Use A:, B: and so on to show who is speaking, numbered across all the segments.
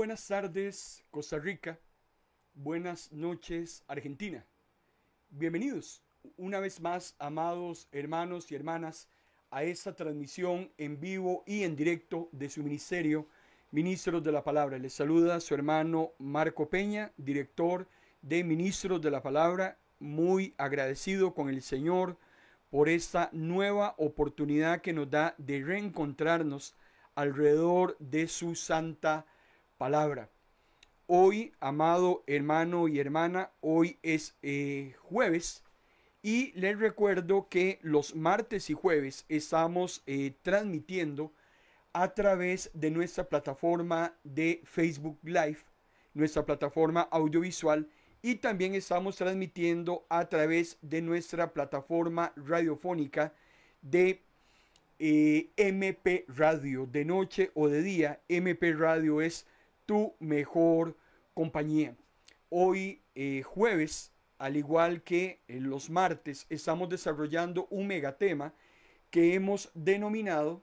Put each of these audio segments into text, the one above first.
A: buenas tardes, Costa Rica. Buenas noches, Argentina. Bienvenidos una vez más, amados hermanos y hermanas, a esta transmisión en vivo y en directo de su ministerio, Ministros de la Palabra. Les saluda su hermano Marco Peña, director de Ministros de la Palabra, muy agradecido con el Señor por esta nueva oportunidad que nos da de reencontrarnos alrededor de su santa palabra. Hoy, amado hermano y hermana, hoy es eh, jueves y les recuerdo que los martes y jueves estamos eh, transmitiendo a través de nuestra plataforma de Facebook Live, nuestra plataforma audiovisual y también estamos transmitiendo a través de nuestra plataforma radiofónica de eh, MP Radio de noche o de día. MP Radio es tu mejor compañía. Hoy eh, jueves, al igual que eh, los martes, estamos desarrollando un megatema que hemos denominado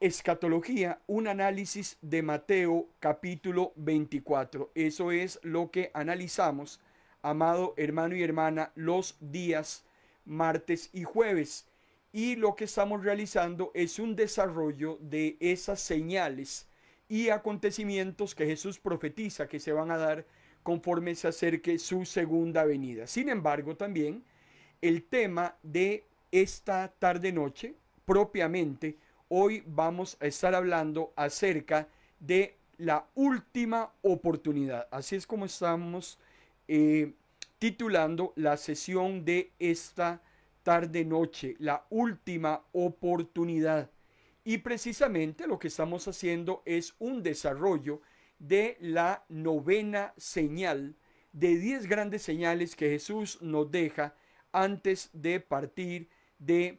A: Escatología, un análisis de Mateo capítulo 24. Eso es lo que analizamos, amado hermano y hermana, los días martes y jueves. Y lo que estamos realizando es un desarrollo de esas señales y acontecimientos que Jesús profetiza que se van a dar conforme se acerque su segunda venida. Sin embargo, también el tema de esta tarde-noche, propiamente, hoy vamos a estar hablando acerca de la última oportunidad. Así es como estamos eh, titulando la sesión de esta tarde-noche, la última oportunidad. Y precisamente lo que estamos haciendo es un desarrollo de la novena señal, de diez grandes señales que Jesús nos deja antes de partir de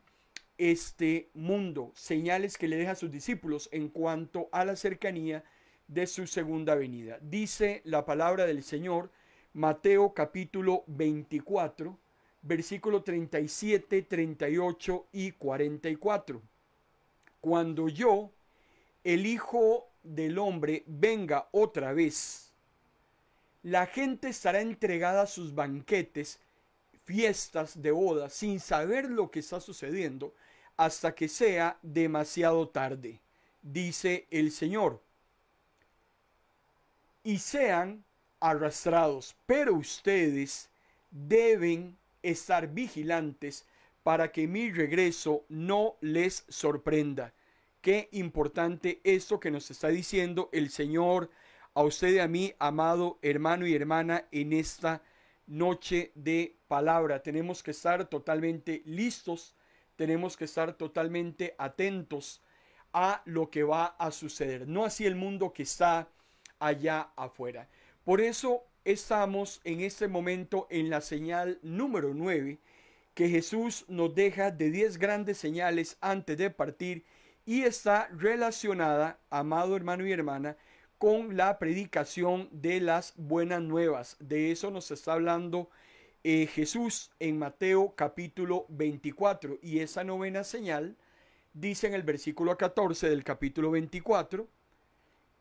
A: este mundo, señales que le deja a sus discípulos en cuanto a la cercanía de su segunda venida. Dice la palabra del Señor, Mateo capítulo 24, versículo 37, 38 y 44 cuando yo, el Hijo del Hombre, venga otra vez, la gente estará entregada a sus banquetes, fiestas de boda, sin saber lo que está sucediendo, hasta que sea demasiado tarde, dice el Señor. Y sean arrastrados, pero ustedes deben estar vigilantes para que mi regreso no les sorprenda. Qué importante esto que nos está diciendo el Señor a usted y a mí, amado hermano y hermana, en esta noche de palabra. Tenemos que estar totalmente listos, tenemos que estar totalmente atentos a lo que va a suceder, no así el mundo que está allá afuera. Por eso estamos en este momento en la señal número 9 que Jesús nos deja de diez grandes señales antes de partir y está relacionada, amado hermano y hermana, con la predicación de las buenas nuevas. De eso nos está hablando eh, Jesús en Mateo capítulo 24. Y esa novena señal dice en el versículo 14 del capítulo 24,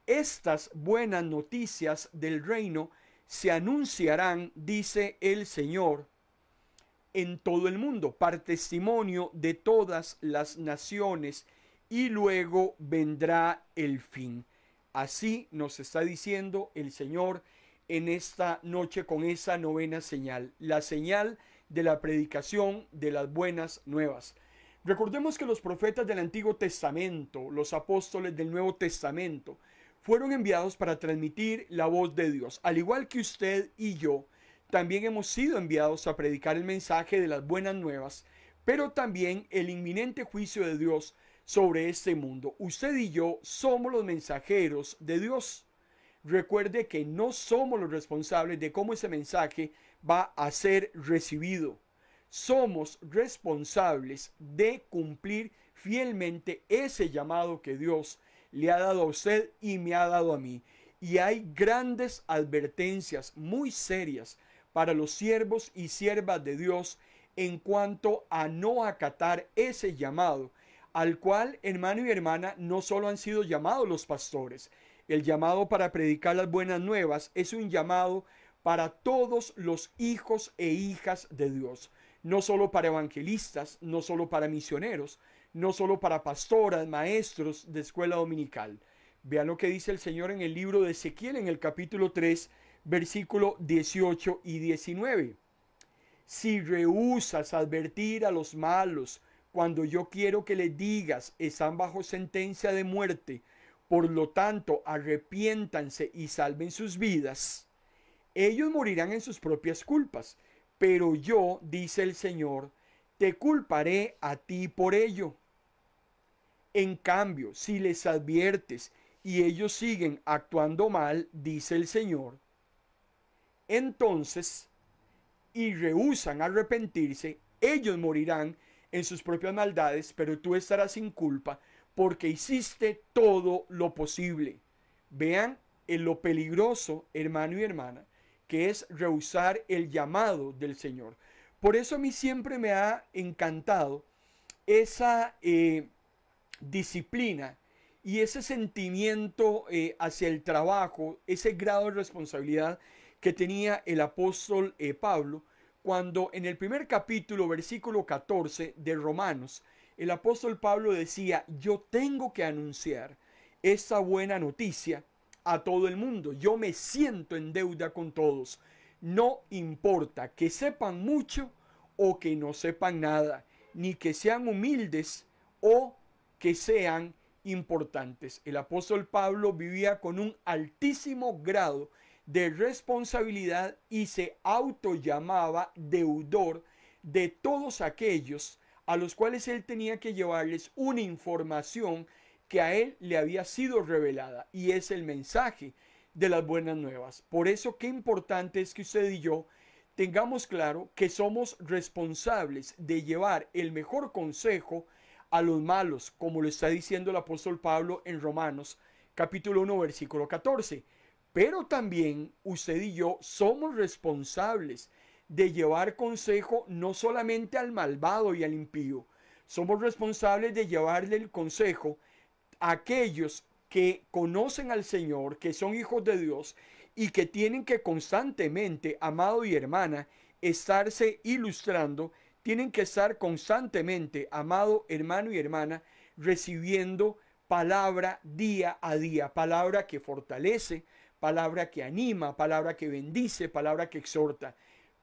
A: estas buenas noticias del reino se anunciarán, dice el Señor, en todo el mundo, para testimonio de todas las naciones, y luego vendrá el fin. Así nos está diciendo el Señor en esta noche con esa novena señal, la señal de la predicación de las buenas nuevas. Recordemos que los profetas del Antiguo Testamento, los apóstoles del Nuevo Testamento, fueron enviados para transmitir la voz de Dios. Al igual que usted y yo, también hemos sido enviados a predicar el mensaje de las buenas nuevas, pero también el inminente juicio de Dios sobre este mundo. Usted y yo somos los mensajeros de Dios. Recuerde que no somos los responsables de cómo ese mensaje va a ser recibido. Somos responsables de cumplir fielmente ese llamado que Dios le ha dado a usted y me ha dado a mí. Y hay grandes advertencias muy serias para los siervos y siervas de Dios en cuanto a no acatar ese llamado, al cual, hermano y hermana, no solo han sido llamados los pastores. El llamado para predicar las buenas nuevas es un llamado para todos los hijos e hijas de Dios, no solo para evangelistas, no solo para misioneros, no solo para pastoras, maestros de escuela dominical. Vean lo que dice el Señor en el libro de Ezequiel en el capítulo 3, versículo 18 y 19. Si rehusas advertir a los malos cuando yo quiero que les digas están bajo sentencia de muerte, por lo tanto arrepiéntanse y salven sus vidas, ellos morirán en sus propias culpas, pero yo, dice el Señor, te culparé a ti por ello. En cambio, si les adviertes y ellos siguen actuando mal, dice el Señor, entonces y rehusan arrepentirse, ellos morirán en sus propias maldades, pero tú estarás sin culpa porque hiciste todo lo posible. Vean en eh, lo peligroso, hermano y hermana, que es rehusar el llamado del Señor. Por eso a mí siempre me ha encantado esa eh, disciplina y ese sentimiento eh, hacia el trabajo, ese grado de responsabilidad que tenía el apóstol eh, Pablo cuando en el primer capítulo, versículo 14 de Romanos, el apóstol Pablo decía, yo tengo que anunciar esa buena noticia a todo el mundo, yo me siento en deuda con todos, no importa que sepan mucho o que no sepan nada, ni que sean humildes o que sean importantes. El apóstol Pablo vivía con un altísimo grado de responsabilidad y se autollamaba deudor de todos aquellos a los cuales él tenía que llevarles una información que a él le había sido revelada y es el mensaje de las buenas nuevas. Por eso qué importante es que usted y yo tengamos claro que somos responsables de llevar el mejor consejo a los malos, como lo está diciendo el apóstol Pablo en Romanos capítulo 1 versículo 14. Pero también usted y yo somos responsables de llevar consejo no solamente al malvado y al impío, somos responsables de llevarle el consejo a aquellos que conocen al Señor, que son hijos de Dios y que tienen que constantemente, amado y hermana, estarse ilustrando, tienen que estar constantemente, amado hermano y hermana, recibiendo palabra día a día, palabra que fortalece, palabra que anima, palabra que bendice, palabra que exhorta.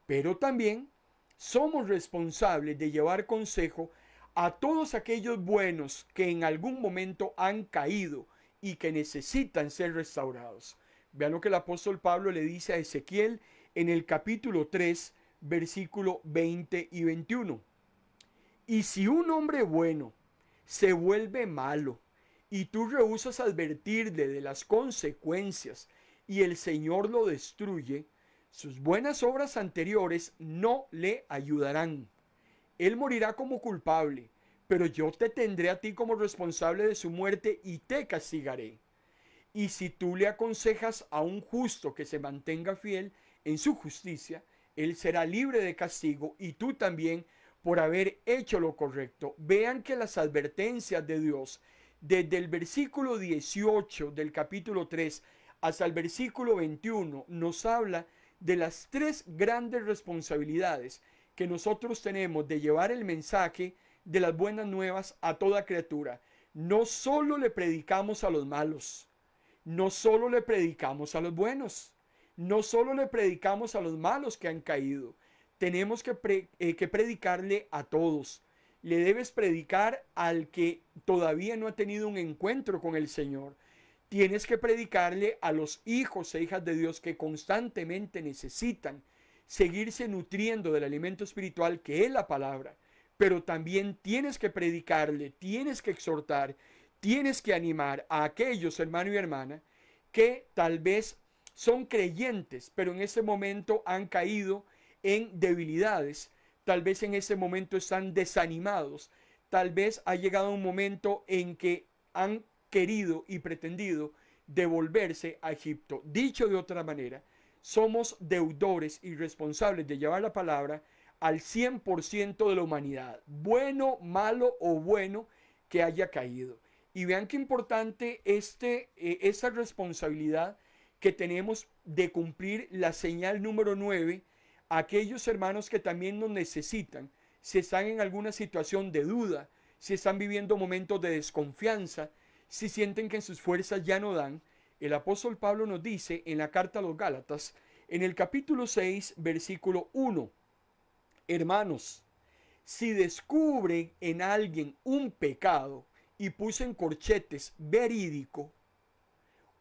A: Pero también somos responsables de llevar consejo a todos aquellos buenos que en algún momento han caído y que necesitan ser restaurados. Vean lo que el apóstol Pablo le dice a Ezequiel en el capítulo 3, versículo 20 y 21. Y si un hombre bueno se vuelve malo y tú rehusas advertirle de las consecuencias y el Señor lo destruye, sus buenas obras anteriores no le ayudarán. Él morirá como culpable, pero yo te tendré a ti como responsable de su muerte y te castigaré. Y si tú le aconsejas a un justo que se mantenga fiel en su justicia, él será libre de castigo y tú también por haber hecho lo correcto. Vean que las advertencias de Dios desde el versículo 18 del capítulo 3 hasta el versículo 21 nos habla de las tres grandes responsabilidades que nosotros tenemos de llevar el mensaje de las buenas nuevas a toda criatura. No solo le predicamos a los malos, no solo le predicamos a los buenos, no solo le predicamos a los malos que han caído, tenemos que, eh, que predicarle a todos. Le debes predicar al que todavía no ha tenido un encuentro con el Señor, tienes que predicarle a los hijos e hijas de Dios que constantemente necesitan seguirse nutriendo del alimento espiritual que es la palabra, pero también tienes que predicarle, tienes que exhortar, tienes que animar a aquellos hermano y hermana que tal vez son creyentes, pero en ese momento han caído en debilidades, tal vez en ese momento están desanimados, tal vez ha llegado un momento en que han querido y pretendido devolverse a Egipto. Dicho de otra manera, somos deudores y responsables de llevar la palabra al 100% de la humanidad, bueno, malo o bueno que haya caído. Y vean qué importante este, eh, esa responsabilidad que tenemos de cumplir la señal número 9 a aquellos hermanos que también nos necesitan, si están en alguna situación de duda, si están viviendo momentos de desconfianza, si sienten que sus fuerzas ya no dan, el apóstol Pablo nos dice en la carta a los Gálatas, en el capítulo 6, versículo 1, hermanos, si descubren en alguien un pecado y pusen corchetes verídico,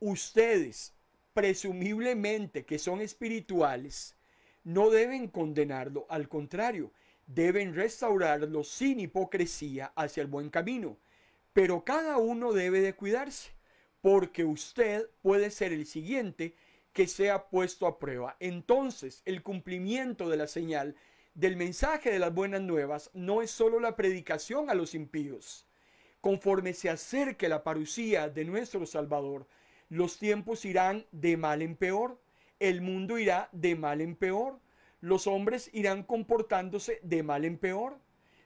A: ustedes, presumiblemente que son espirituales, no deben condenarlo, al contrario, deben restaurarlo sin hipocresía hacia el buen camino pero cada uno debe de cuidarse, porque usted puede ser el siguiente que sea puesto a prueba. Entonces, el cumplimiento de la señal del mensaje de las buenas nuevas no es solo la predicación a los impíos. Conforme se acerque la parucía de nuestro Salvador, los tiempos irán de mal en peor, el mundo irá de mal en peor, los hombres irán comportándose de mal en peor.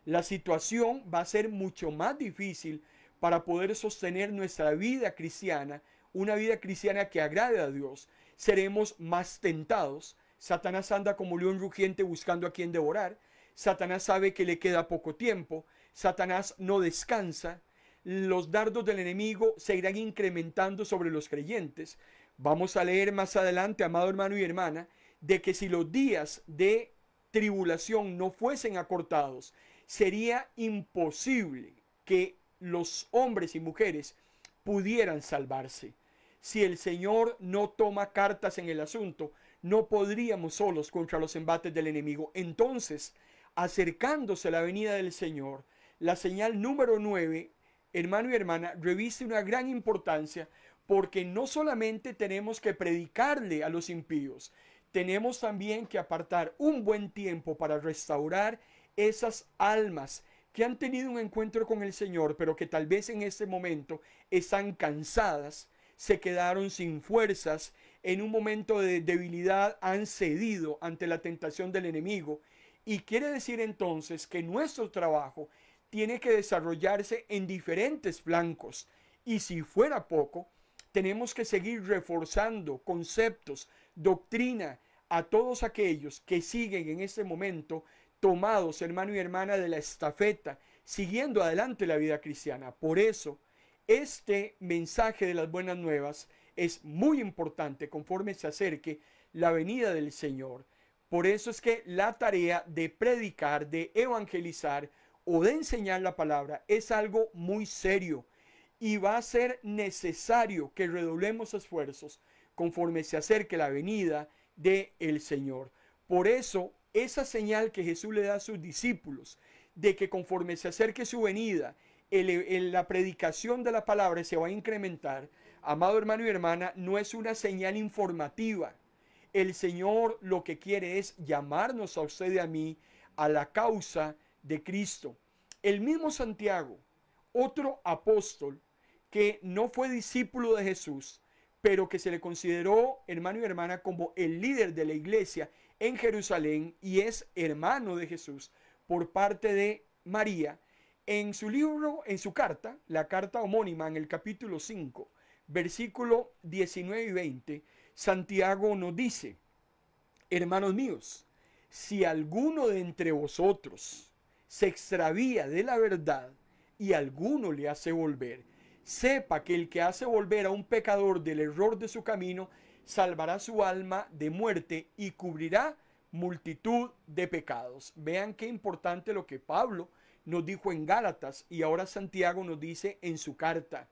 A: La situación va a ser mucho más difícil para poder sostener nuestra vida cristiana, una vida cristiana que agrade a Dios, seremos más tentados. Satanás anda como león rugiente buscando a quien devorar. Satanás sabe que le queda poco tiempo. Satanás no descansa. Los dardos del enemigo se irán incrementando sobre los creyentes. Vamos a leer más adelante, amado hermano y hermana, de que si los días de tribulación no fuesen acortados, sería imposible que los hombres y mujeres pudieran salvarse. Si el Señor no toma cartas en el asunto, no podríamos solos contra los embates del enemigo. Entonces, acercándose a la venida del Señor, la señal número 9, hermano y hermana, reviste una gran importancia porque no solamente tenemos que predicarle a los impíos, tenemos también que apartar un buen tiempo para restaurar esas almas que han tenido un encuentro con el Señor, pero que tal vez en este momento están cansadas, se quedaron sin fuerzas, en un momento de debilidad han cedido ante la tentación del enemigo. Y quiere decir entonces que nuestro trabajo tiene que desarrollarse en diferentes flancos. Y si fuera poco, tenemos que seguir reforzando conceptos, doctrina a todos aquellos que siguen en este momento tomados, hermano y hermana, de la estafeta, siguiendo adelante la vida cristiana. Por eso, este mensaje de las buenas nuevas es muy importante conforme se acerque la venida del Señor. Por eso es que la tarea de predicar, de evangelizar o de enseñar la palabra es algo muy serio y va a ser necesario que redoblemos esfuerzos conforme se acerque la venida del el Señor. Por eso esa señal que Jesús le da a sus discípulos de que conforme se acerque su venida, e-, la predicación de la palabra se va a incrementar, amado hermano y hermana, no es una señal informativa. El Señor lo que quiere es llamarnos a usted y a mí a la causa de Cristo. El mismo Santiago, otro apóstol que no fue discípulo de Jesús, pero que se le consideró, hermano y hermana, como el líder de la iglesia en Jerusalén y es hermano de Jesús por parte de María. En su libro, en su carta, la carta homónima en el capítulo 5, versículo 19 y 20, Santiago nos dice, hermanos míos, si alguno de entre vosotros se extravía de la verdad y alguno le hace volver, sepa que el que hace volver a un pecador del error de su camino salvará su alma de muerte y cubrirá multitud de pecados. Vean qué importante lo que Pablo nos dijo en Gálatas y ahora Santiago nos dice en su carta.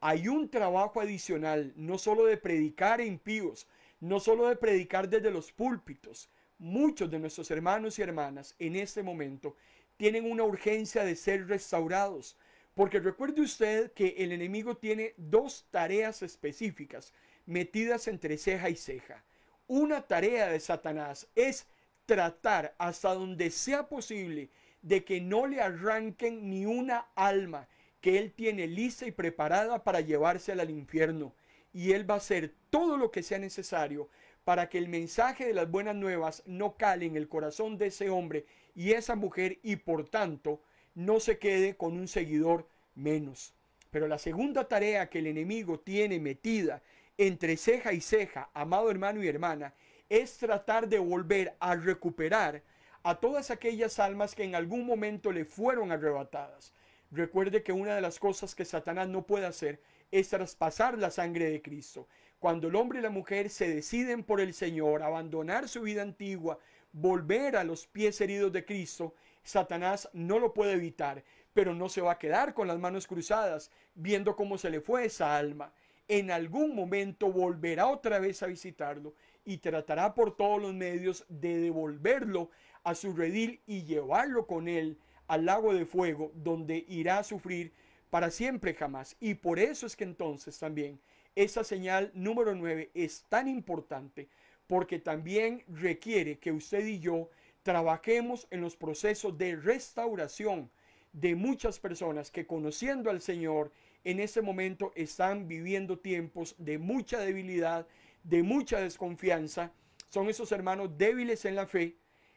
A: Hay un trabajo adicional, no solo de predicar en píos, no solo de predicar desde los púlpitos. Muchos de nuestros hermanos y hermanas en este momento tienen una urgencia de ser restaurados, porque recuerde usted que el enemigo tiene dos tareas específicas metidas entre ceja y ceja. Una tarea de Satanás es tratar hasta donde sea posible de que no le arranquen ni una alma que él tiene lista y preparada para llevársela al infierno. Y él va a hacer todo lo que sea necesario para que el mensaje de las buenas nuevas no cale en el corazón de ese hombre y esa mujer y por tanto no se quede con un seguidor menos. Pero la segunda tarea que el enemigo tiene metida entre ceja y ceja, amado hermano y hermana, es tratar de volver a recuperar a todas aquellas almas que en algún momento le fueron arrebatadas. Recuerde que una de las cosas que Satanás no puede hacer es traspasar la sangre de Cristo. Cuando el hombre y la mujer se deciden por el Señor, abandonar su vida antigua, volver a los pies heridos de Cristo, Satanás no lo puede evitar, pero no se va a quedar con las manos cruzadas viendo cómo se le fue esa alma en algún momento volverá otra vez a visitarlo y tratará por todos los medios de devolverlo a su redil y llevarlo con él al lago de fuego, donde irá a sufrir para siempre jamás. Y por eso es que entonces también esa señal número 9 es tan importante, porque también requiere que usted y yo trabajemos en los procesos de restauración de muchas personas que conociendo al Señor en este momento están viviendo tiempos de mucha debilidad, de mucha desconfianza. Son esos hermanos débiles en la fe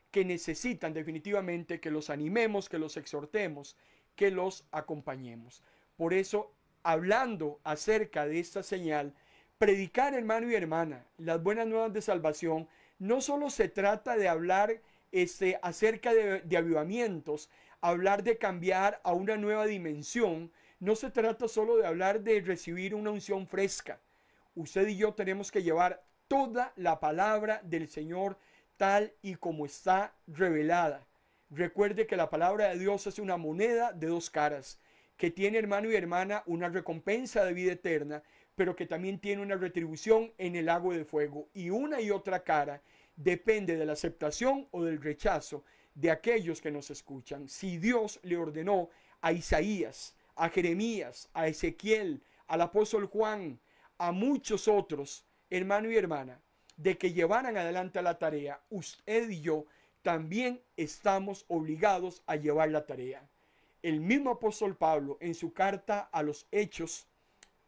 A: que necesitan definitivamente que los animemos, que los exhortemos, que los acompañemos. Por eso, hablando acerca de esta señal, predicar hermano y hermana las buenas nuevas de salvación, no solo se trata de hablar este, acerca de avivamientos, hablar de cambiar a una nueva dimensión, no se trata solo de hablar de recibir una unción fresca. Usted y yo tenemos que llevar toda la palabra del Señor tal y como está revelada. Recuerde que la palabra de Dios es una moneda de dos caras, que tiene hermano y hermana una recompensa de vida eterna, pero que también tiene una retribución en el agua de fuego. Y una y otra cara depende de la aceptación o del rechazo de aquellos que nos escuchan. Si Dios le ordenó a Isaías a Jeremías, a Ezequiel, al apóstol Juan, a muchos otros, hermano y hermana, de que llevaran adelante la tarea, usted y yo también estamos obligados a llevar la tarea. El mismo apóstol Pablo en su carta a los hechos,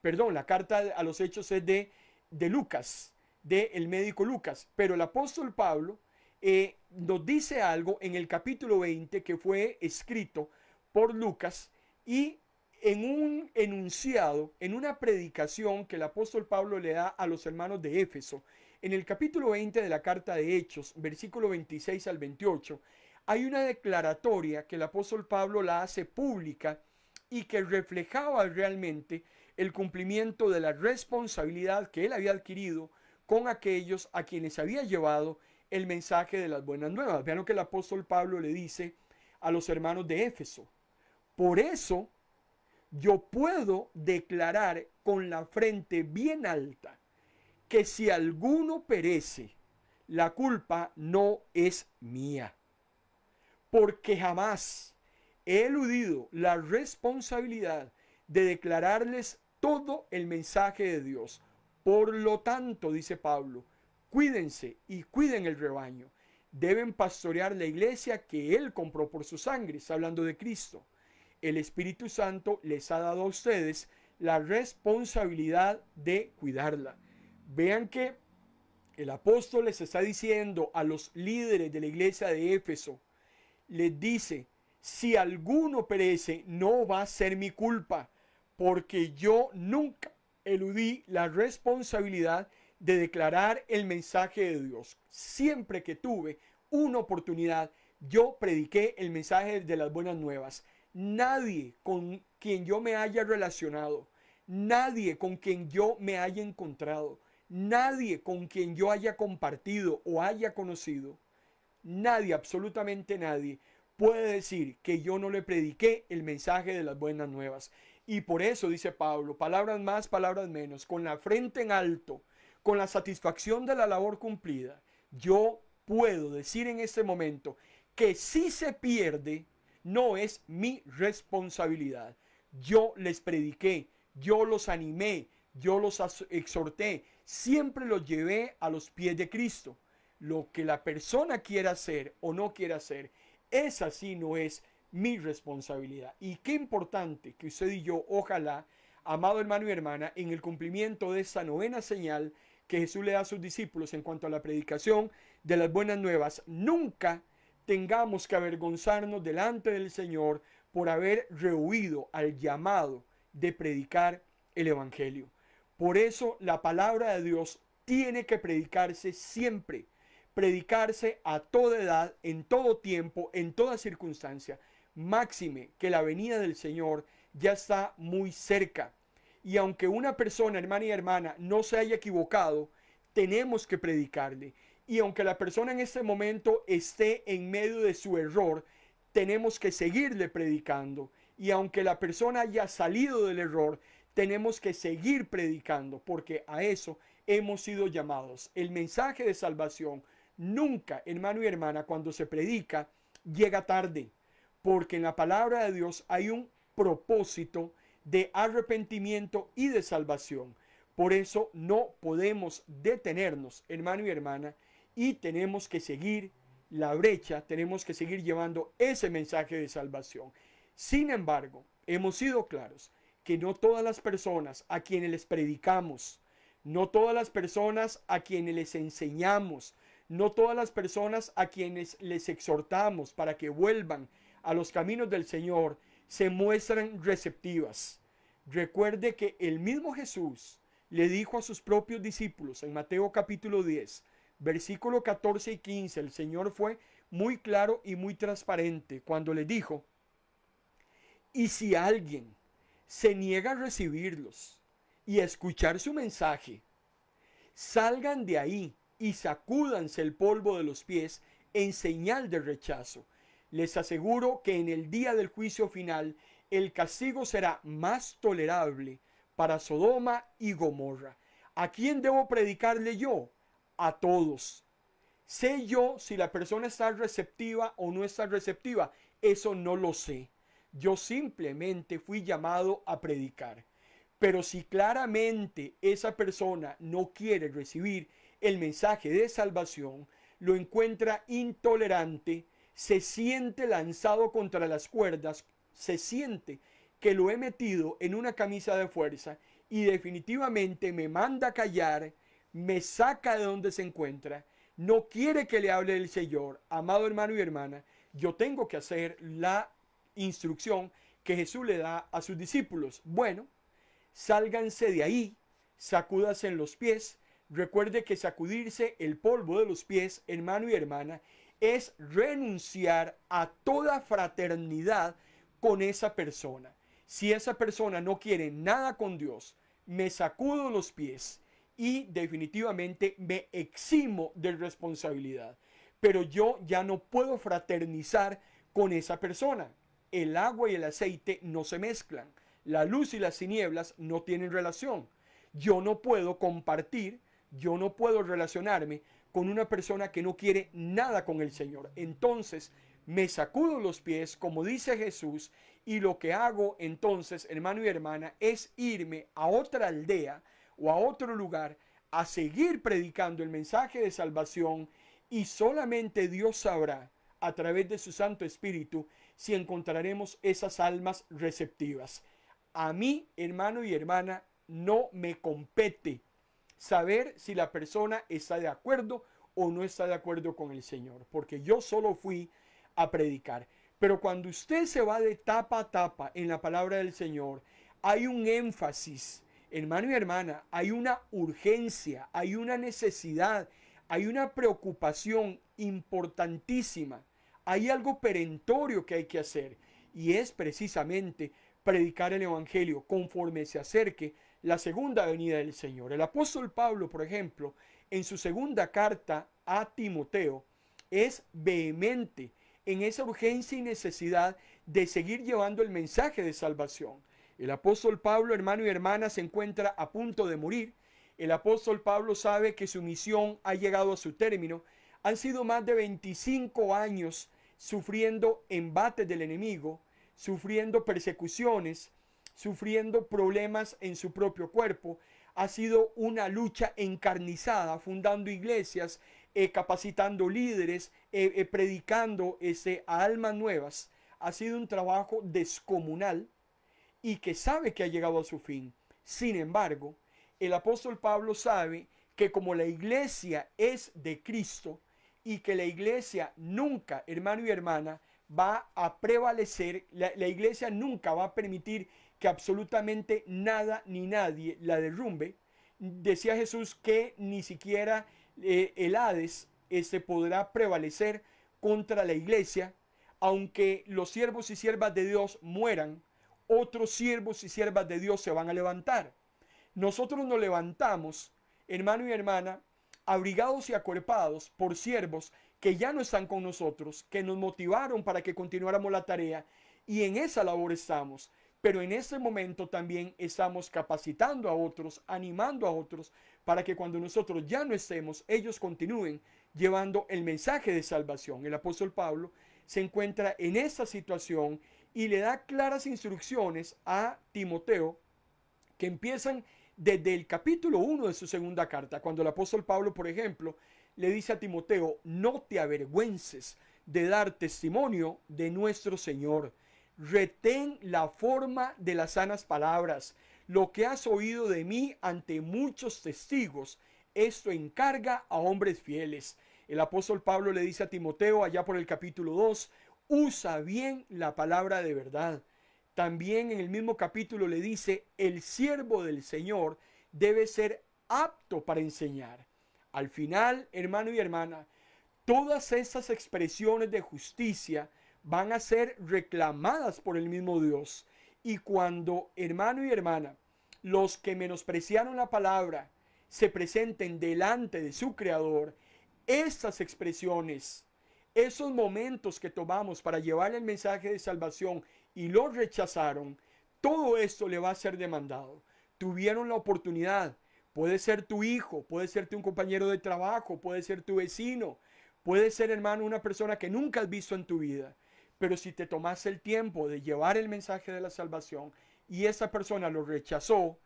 A: perdón, la carta a los hechos es de, de Lucas, del el médico Lucas, pero el apóstol Pablo eh, nos dice algo en el capítulo 20 que fue escrito por Lucas y en un enunciado, en una predicación que el apóstol Pablo le da a los hermanos de Éfeso, en el capítulo 20 de la carta de Hechos, versículo 26 al 28, hay una declaratoria que el apóstol Pablo la hace pública y que reflejaba realmente el cumplimiento de la responsabilidad que él había adquirido con aquellos a quienes había llevado el mensaje de las buenas nuevas. Vean lo que el apóstol Pablo le dice a los hermanos de Éfeso. Por eso yo puedo declarar con la frente bien alta que si alguno perece, la culpa no es mía, porque jamás he eludido la responsabilidad de declararles todo el mensaje de Dios. Por lo tanto, dice Pablo, cuídense y cuiden el rebaño. Deben pastorear la iglesia que Él compró por su sangre, está hablando de Cristo el Espíritu Santo les ha dado a ustedes la responsabilidad de cuidarla. Vean que el apóstol les está diciendo a los líderes de la iglesia de Éfeso, les dice, si alguno perece, no va a ser mi culpa, porque yo nunca eludí la responsabilidad de declarar el mensaje de Dios. Siempre que tuve una oportunidad, yo prediqué el mensaje de las buenas nuevas. Nadie con quien yo me haya relacionado, nadie con quien yo me haya encontrado, nadie con quien yo haya compartido o haya conocido, nadie, absolutamente nadie, puede decir que yo no le prediqué el mensaje de las buenas nuevas. Y por eso dice Pablo, palabras más, palabras menos, con la frente en alto, con la satisfacción de la labor cumplida, yo puedo decir en este momento que si se pierde, no es mi responsabilidad. Yo les prediqué, yo los animé, yo los exhorté, siempre los llevé a los pies de Cristo. Lo que la persona quiera hacer o no quiera hacer, esa sí no es mi responsabilidad. Y qué importante que usted y yo, ojalá, amado hermano y hermana, en el cumplimiento de esa novena señal que Jesús le da a sus discípulos en cuanto a la predicación de las buenas nuevas, nunca tengamos que avergonzarnos delante del Señor por haber rehuido al llamado de predicar el Evangelio. Por eso la palabra de Dios tiene que predicarse siempre, predicarse a toda edad, en todo tiempo, en toda circunstancia. Máxime que la venida del Señor ya está muy cerca. Y aunque una persona, hermana y hermana, no se haya equivocado, tenemos que predicarle. Y aunque la persona en este momento esté en medio de su error, tenemos que seguirle predicando. Y aunque la persona haya salido del error, tenemos que seguir predicando, porque a eso hemos sido llamados. El mensaje de salvación nunca, hermano y hermana, cuando se predica, llega tarde, porque en la palabra de Dios hay un propósito de arrepentimiento y de salvación. Por eso no podemos detenernos, hermano y hermana, y tenemos que seguir la brecha, tenemos que seguir llevando ese mensaje de salvación. Sin embargo, hemos sido claros que no todas las personas a quienes les predicamos, no todas las personas a quienes les enseñamos, no todas las personas a quienes les exhortamos para que vuelvan a los caminos del Señor se muestran receptivas. Recuerde que el mismo Jesús le dijo a sus propios discípulos en Mateo capítulo 10, versículo 14 y 15, el Señor fue muy claro y muy transparente cuando le dijo, y si alguien se niega a recibirlos y a escuchar su mensaje, salgan de ahí y sacúdanse el polvo de los pies en señal de rechazo. Les aseguro que en el día del juicio final el castigo será más tolerable para Sodoma y Gomorra. ¿A quién debo predicarle yo? a todos. Sé yo si la persona está receptiva o no está receptiva. Eso no lo sé. Yo simplemente fui llamado a predicar. Pero si claramente esa persona no quiere recibir el mensaje de salvación, lo encuentra intolerante, se siente lanzado contra las cuerdas, se siente que lo he metido en una camisa de fuerza y definitivamente me manda a callar, me saca de donde se encuentra, no quiere que le hable el Señor, amado hermano y hermana, yo tengo que hacer la instrucción que Jesús le da a sus discípulos. Bueno, sálganse de ahí, sacúdase en los pies. Recuerde que sacudirse el polvo de los pies, hermano y hermana, es renunciar a toda fraternidad con esa persona. Si esa persona no quiere nada con Dios, me sacudo los pies y definitivamente me eximo de responsabilidad. Pero yo ya no puedo fraternizar con esa persona. El agua y el aceite no se mezclan. La luz y las tinieblas no tienen relación. Yo no puedo compartir, yo no puedo relacionarme con una persona que no quiere nada con el Señor. Entonces me sacudo los pies, como dice Jesús, y lo que hago entonces, hermano y hermana, es irme a otra aldea o a otro lugar a seguir predicando el mensaje de salvación y solamente Dios sabrá a través de su Santo Espíritu si encontraremos esas almas receptivas. A mí, hermano y hermana, no me compete saber si la persona está de acuerdo o no está de acuerdo con el Señor, porque yo solo fui a predicar. Pero cuando usted se va de tapa a tapa en la palabra del Señor, hay un énfasis Hermano y hermana, hay una urgencia, hay una necesidad, hay una preocupación importantísima, hay algo perentorio que hay que hacer y es precisamente predicar el Evangelio conforme se acerque la segunda venida del Señor. El apóstol Pablo, por ejemplo, en su segunda carta a Timoteo, es vehemente en esa urgencia y necesidad de seguir llevando el mensaje de salvación. El apóstol Pablo, hermano y hermana, se encuentra a punto de morir. El apóstol Pablo sabe que su misión ha llegado a su término. Han sido más de 25 años sufriendo embates del enemigo, sufriendo persecuciones, sufriendo problemas en su propio cuerpo. Ha sido una lucha encarnizada, fundando iglesias, eh, capacitando líderes, eh, eh, predicando ese, a almas nuevas. Ha sido un trabajo descomunal y que sabe que ha llegado a su fin. Sin embargo, el apóstol Pablo sabe que como la iglesia es de Cristo y que la iglesia nunca, hermano y hermana, va a prevalecer, la, iglesia nunca va a permitir que absolutamente nada ni nadie la derrumbe. Decía Jesús que ni siquiera eh, el Hades se este, podrá prevalecer contra la iglesia, aunque los siervos y siervas de Dios mueran, otros siervos y siervas de Dios se van a levantar. Nosotros nos levantamos, hermano y hermana, abrigados y acuerpados por siervos que ya no están con nosotros, que nos motivaron para que continuáramos la tarea y en esa labor estamos. Pero en ese momento también estamos capacitando a otros, animando a otros, para que cuando nosotros ya no estemos, ellos continúen llevando el mensaje de salvación. El apóstol Pablo se encuentra en esa situación y le da claras instrucciones a Timoteo que empiezan desde el capítulo 1 de su segunda carta, cuando el apóstol Pablo, por ejemplo, le dice a Timoteo, no te avergüences de dar testimonio de nuestro Señor. Retén la forma de las sanas palabras. Lo que has oído de mí ante muchos testigos, esto encarga a hombres fieles. El apóstol Pablo le dice a Timoteo allá por el capítulo 2, usa bien la palabra de verdad. También en el mismo capítulo le dice, el siervo del Señor debe ser apto para enseñar. Al final, hermano y hermana, todas esas expresiones de justicia van a ser reclamadas por el mismo Dios. Y cuando, hermano y hermana, los que menospreciaron la palabra se presenten delante de su Creador, estas expresiones esos momentos que tomamos para llevar el mensaje de salvación y lo rechazaron, todo esto le va a ser demandado. Tuvieron la oportunidad. Puede ser tu hijo, puede ser un compañero de trabajo, puede ser tu vecino, puede ser hermano una persona que nunca has visto en tu vida. Pero si te tomas el tiempo de llevar el mensaje de la salvación y esa persona lo rechazó,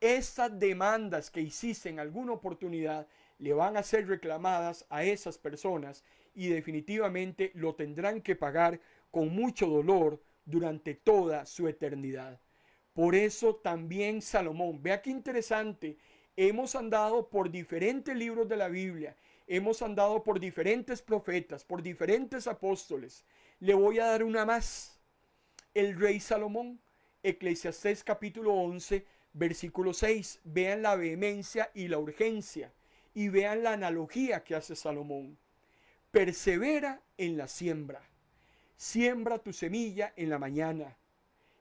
A: esas demandas que hiciste en alguna oportunidad le van a ser reclamadas a esas personas y definitivamente lo tendrán que pagar con mucho dolor durante toda su eternidad. Por eso también Salomón, vea qué interesante, hemos andado por diferentes libros de la Biblia, hemos andado por diferentes profetas, por diferentes apóstoles. Le voy a dar una más. El rey Salomón, Eclesiastés capítulo 11, versículo 6. Vean la vehemencia y la urgencia y vean la analogía que hace Salomón. Persevera en la siembra. Siembra tu semilla en la mañana.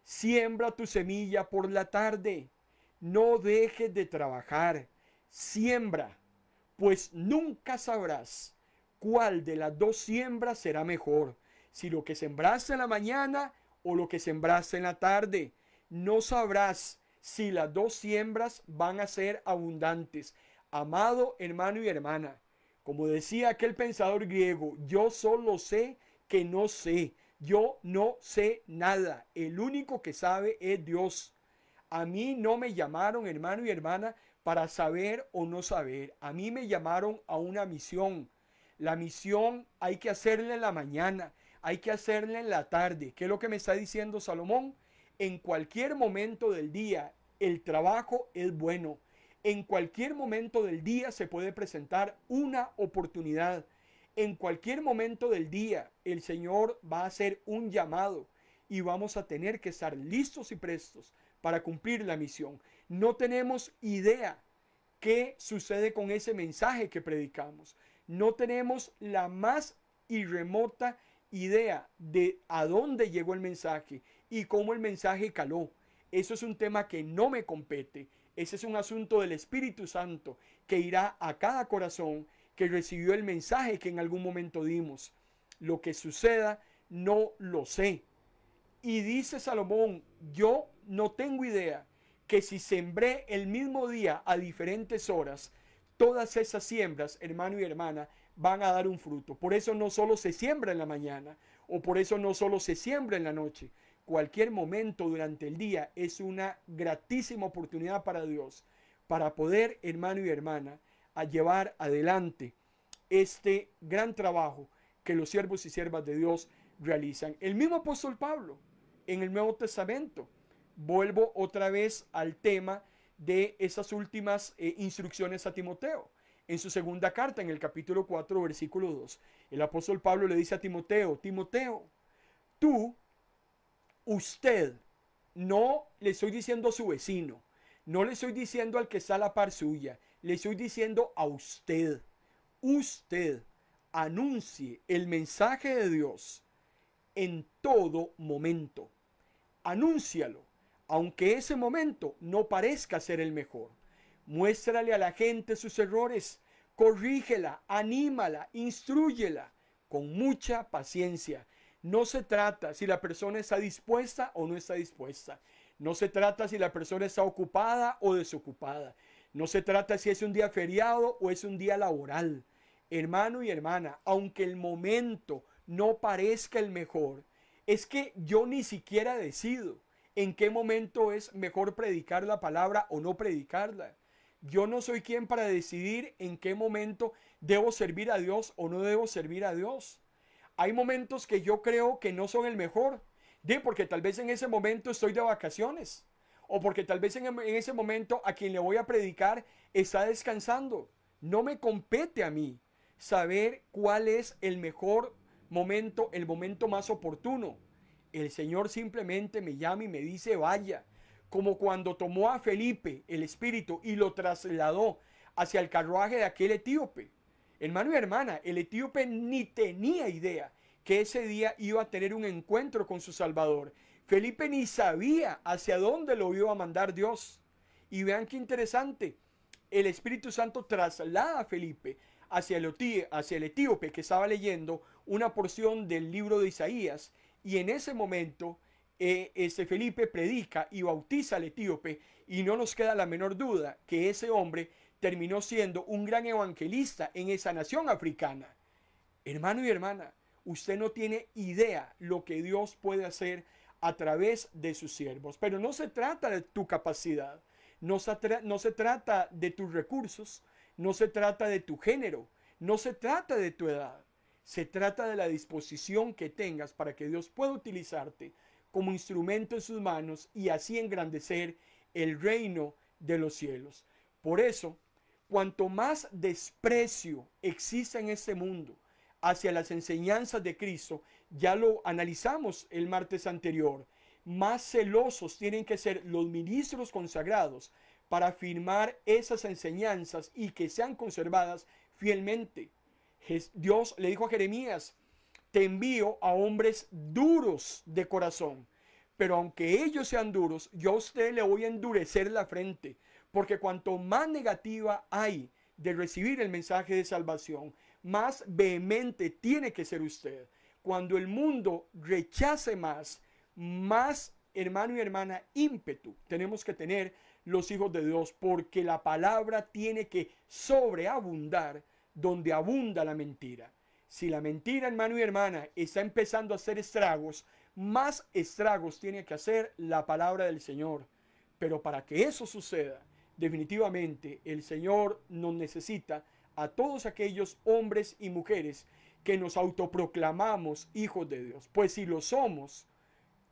A: Siembra tu semilla por la tarde. No dejes de trabajar. Siembra, pues nunca sabrás cuál de las dos siembras será mejor. Si lo que sembraste en la mañana o lo que sembraste en la tarde. No sabrás si las dos siembras van a ser abundantes. Amado hermano y hermana, como decía aquel pensador griego, yo solo sé que no sé. Yo no sé nada. El único que sabe es Dios. A mí no me llamaron hermano y hermana para saber o no saber. A mí me llamaron a una misión. La misión hay que hacerla en la mañana, hay que hacerla en la tarde. ¿Qué es lo que me está diciendo Salomón? En cualquier momento del día, el trabajo es bueno. En cualquier momento del día se puede presentar una oportunidad. En cualquier momento del día el Señor va a hacer un llamado y vamos a tener que estar listos y prestos para cumplir la misión. No tenemos idea qué sucede con ese mensaje que predicamos. No tenemos la más y remota idea de a dónde llegó el mensaje y cómo el mensaje caló. Eso es un tema que no me compete ese es un asunto del Espíritu Santo que irá a cada corazón que recibió el mensaje que en algún momento dimos. Lo que suceda, no lo sé. Y dice Salomón, yo no tengo idea que si sembré el mismo día a diferentes horas, todas esas siembras, hermano y hermana, van a dar un fruto. Por eso no solo se siembra en la mañana, o por eso no solo se siembra en la noche, cualquier momento durante el día es una gratísima oportunidad para Dios, para poder, hermano y hermana, a llevar adelante este gran trabajo que los siervos y siervas de Dios realizan. El mismo apóstol Pablo en el Nuevo Testamento. Vuelvo otra vez al tema de esas últimas eh, instrucciones a Timoteo. En su segunda carta, en el capítulo 4, versículo 2, el apóstol Pablo le dice a Timoteo, Timoteo, tú usted, no le estoy diciendo a su vecino, no le estoy diciendo al que está a la par suya, le estoy diciendo a usted, usted anuncie el mensaje de Dios en todo momento. Anúncialo, aunque ese momento no parezca ser el mejor. Muéstrale a la gente sus errores, corrígela, anímala, instruyela con mucha paciencia no se trata si la persona está dispuesta o no está dispuesta. No se trata si la persona está ocupada o desocupada. No se trata si es un día feriado o es un día laboral. Hermano y hermana, aunque el momento no parezca el mejor, es que yo ni siquiera decido en qué momento es mejor predicar la palabra o no predicarla. Yo no soy quien para decidir en qué momento debo servir a Dios o no debo servir a Dios hay momentos que yo creo que no son el mejor. De porque tal vez en ese momento estoy de vacaciones. O porque tal vez en, ese momento a quien le voy a predicar está descansando. No me compete a mí saber cuál es el mejor momento, el momento más oportuno. El Señor simplemente me llama y me dice, vaya, como cuando tomó a Felipe el Espíritu y lo trasladó hacia el carruaje de aquel etíope. Hermano y hermana, el etíope ni tenía idea que ese día iba a tener un encuentro con su Salvador. Felipe ni sabía hacia dónde lo iba a mandar Dios. Y vean qué interesante, el Espíritu Santo traslada a Felipe hacia el, hacia el etíope que estaba leyendo una porción del libro de Isaías. Y en ese momento eh, ese Felipe predica y bautiza al etíope y no nos queda la menor duda que ese hombre terminó siendo un gran evangelista en esa nación africana. Hermano y hermana, usted no tiene idea lo que Dios puede hacer a través de sus siervos. Pero no se trata de tu capacidad, no se, no se trata de tus recursos, no se trata de tu género, no se trata de tu edad. Se trata de la disposición que tengas para que Dios pueda utilizarte como instrumento en sus manos y así engrandecer el reino de los cielos. Por eso, Cuanto más desprecio existe en este mundo hacia las enseñanzas de Cristo, ya lo analizamos el martes anterior, más celosos tienen que ser los ministros consagrados para firmar esas enseñanzas y que sean conservadas fielmente. Dios le dijo a Jeremías, te envío a hombres duros de corazón, pero aunque ellos sean duros, yo a usted le voy a endurecer la frente, porque cuanto más negativa hay de recibir el mensaje de salvación, más vehemente tiene que ser usted. Cuando el mundo rechace más, más hermano y hermana ímpetu tenemos que tener los hijos de Dios, porque la palabra tiene que sobreabundar donde abunda la mentira. Si la mentira, hermano y hermana, está empezando a hacer estragos, más estragos tiene que hacer la palabra del Señor. Pero para que eso suceda, Definitivamente el Señor nos necesita a todos aquellos hombres y mujeres que nos autoproclamamos hijos de Dios. Pues si lo somos,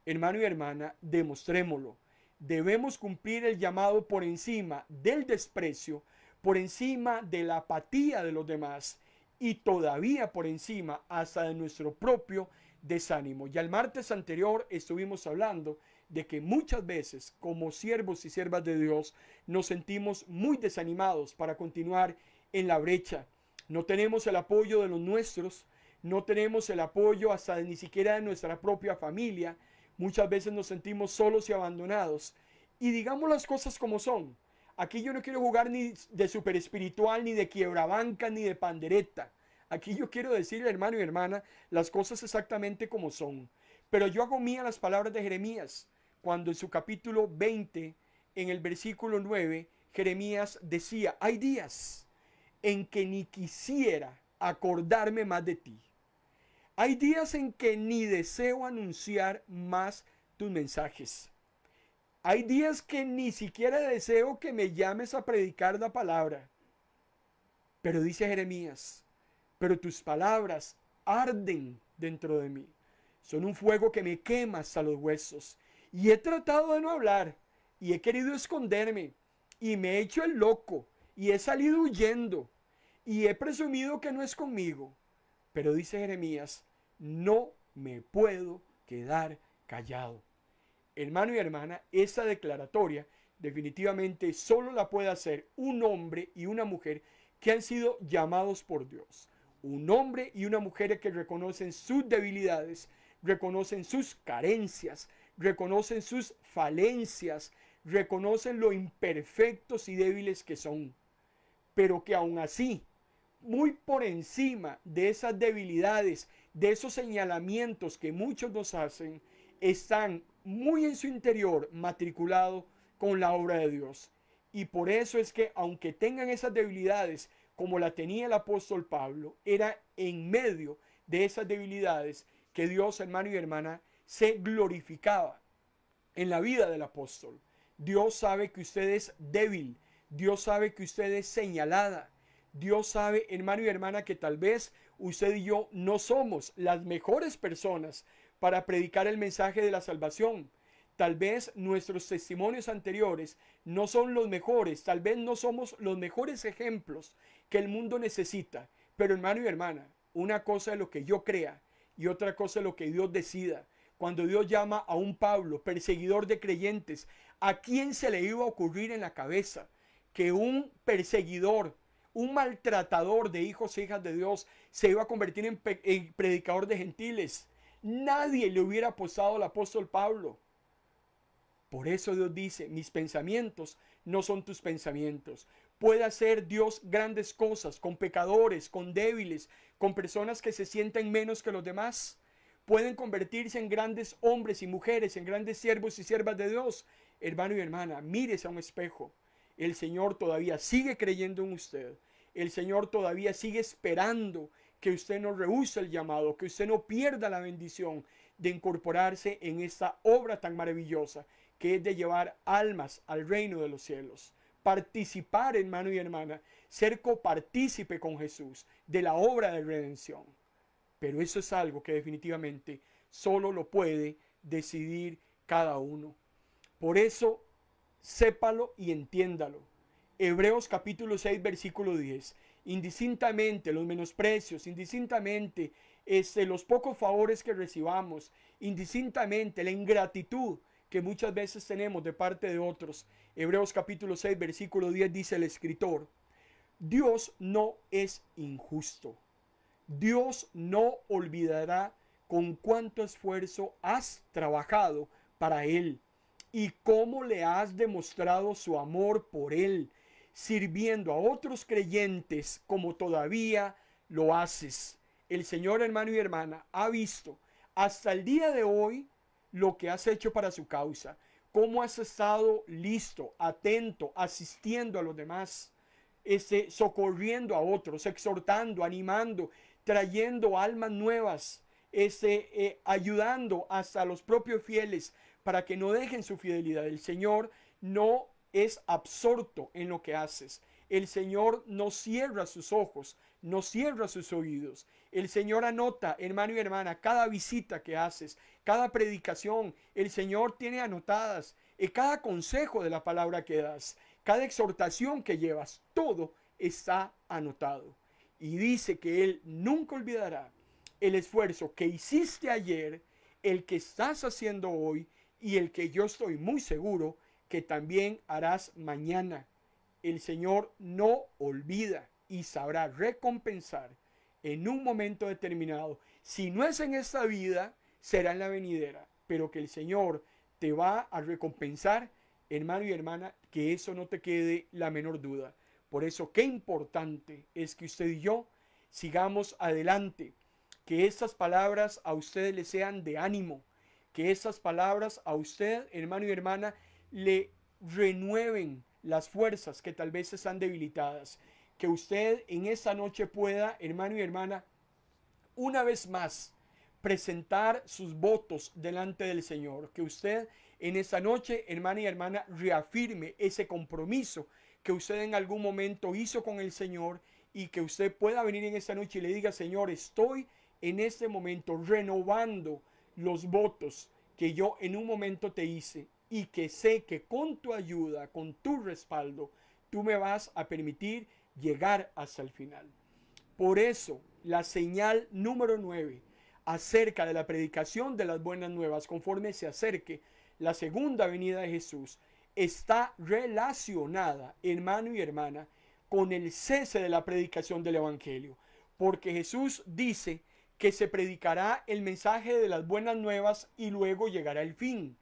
A: hermano y hermana, demostrémoslo. Debemos cumplir el llamado por encima del desprecio, por encima de la apatía de los demás y todavía por encima hasta de nuestro propio desánimo. Y el martes anterior estuvimos hablando de que muchas veces como siervos y siervas de Dios nos sentimos muy desanimados para continuar en la brecha. No tenemos el apoyo de los nuestros, no tenemos el apoyo hasta ni siquiera de nuestra propia familia. Muchas veces nos sentimos solos y abandonados. Y digamos las cosas como son. Aquí yo no quiero jugar ni de super espiritual, ni de quiebrabanca, ni de pandereta. Aquí yo quiero decirle, hermano y hermana, las cosas exactamente como son. Pero yo hago mía las palabras de Jeremías cuando en su capítulo 20, en el versículo 9, Jeremías decía, hay días en que ni quisiera acordarme más de ti. Hay días en que ni deseo anunciar más tus mensajes. Hay días que ni siquiera deseo que me llames a predicar la palabra. Pero dice Jeremías, pero tus palabras arden dentro de mí. Son un fuego que me quema hasta los huesos y he tratado de no hablar, y he querido esconderme, y me he hecho el loco, y he salido huyendo, y he presumido que no es conmigo. Pero dice Jeremías, no me puedo quedar callado. Hermano y hermana, esa declaratoria definitivamente solo la puede hacer un hombre y una mujer que han sido llamados por Dios. Un hombre y una mujer que reconocen sus debilidades, reconocen sus carencias, reconocen sus falencias, reconocen lo imperfectos y débiles que son, pero que aún así, muy por encima de esas debilidades, de esos señalamientos que muchos nos hacen, están muy en su interior matriculado con la obra de Dios. Y por eso es que aunque tengan esas debilidades, como la tenía el apóstol Pablo, era en medio de esas debilidades que Dios, hermano y hermana, se glorificaba en la vida del apóstol. Dios sabe que usted es débil, Dios sabe que usted es señalada, Dios sabe, hermano y hermana, que tal vez usted y yo no somos las mejores personas para predicar el mensaje de la salvación. Tal vez nuestros testimonios anteriores no son los mejores, tal vez no somos los mejores ejemplos que el mundo necesita. Pero hermano y hermana, una cosa es lo que yo crea y otra cosa es lo que Dios decida cuando Dios llama a un Pablo, perseguidor de creyentes, ¿a quién se le iba a ocurrir en la cabeza que un perseguidor, un maltratador de hijos e hijas de Dios, se iba a convertir en, predicador de gentiles? Nadie le hubiera posado al apóstol Pablo. Por eso Dios dice, mis pensamientos no son tus pensamientos. Puede hacer Dios grandes cosas con pecadores, con débiles, con personas que se sienten menos que los demás pueden convertirse en grandes hombres y mujeres, en grandes siervos y siervas de Dios. Hermano y hermana, mírese a un espejo. El Señor todavía sigue creyendo en usted. El Señor todavía sigue esperando que usted no rehúse el llamado, que usted no pierda la bendición de incorporarse en esta obra tan maravillosa que es de llevar almas al reino de los cielos. Participar, hermano y hermana, ser copartícipe con Jesús de la obra de redención. Pero eso es algo que definitivamente solo lo puede decidir cada uno. Por eso, sépalo y entiéndalo. Hebreos capítulo 6, versículo 10. Indistintamente los menosprecios, indistintamente este, los pocos favores que recibamos, indistintamente la ingratitud que muchas veces tenemos de parte de otros. Hebreos capítulo 6, versículo 10 dice el escritor, Dios no es injusto Dios no olvidará con cuánto esfuerzo has trabajado para Él y cómo le has demostrado su amor por Él, sirviendo a otros creyentes como todavía lo haces. El Señor, hermano y hermana, ha visto hasta el día de hoy lo que has hecho para su causa, cómo has estado listo, atento, asistiendo a los demás, socorriendo a otros, exhortando, animando, trayendo almas nuevas, este, eh, ayudando hasta los propios fieles para que no dejen su fidelidad. El Señor no es absorto en lo que haces. El Señor no cierra sus ojos, no cierra sus oídos. El Señor anota, hermano y hermana, cada visita que haces, cada predicación. El Señor tiene anotadas y eh, cada consejo de la palabra que das, cada exhortación que llevas, todo está anotado y dice que Él nunca olvidará el esfuerzo que hiciste ayer, el que estás haciendo hoy y el que yo estoy muy seguro que también harás mañana. El Señor no olvida y sabrá recompensar en un momento determinado. Si no es en esta vida, será en la venidera, pero que el Señor te va a recompensar, hermano y hermana, que eso no te quede la menor duda. Por eso, qué importante es que usted y yo sigamos adelante, que estas palabras a usted le sean de ánimo, que esas palabras a usted, hermano y hermana, le renueven las fuerzas que tal vez están debilitadas, que usted en esa noche pueda, hermano y hermana, una vez más, presentar sus votos delante del Señor. Que usted en esa noche, hermano y hermana, reafirme ese compromiso que usted en algún momento hizo con el Señor y que usted pueda venir en esta noche y le diga, Señor, estoy en este momento renovando los votos que yo en un momento te hice y que sé que con tu ayuda, con tu respaldo, tú me vas a permitir llegar hasta el final. Por eso, la señal número 9 acerca de la predicación de las buenas nuevas conforme se acerque la segunda venida de Jesús está relacionada, hermano y hermana, con el cese de la predicación del Evangelio. Porque Jesús dice que se predicará el mensaje de las buenas nuevas y luego llegará el fin.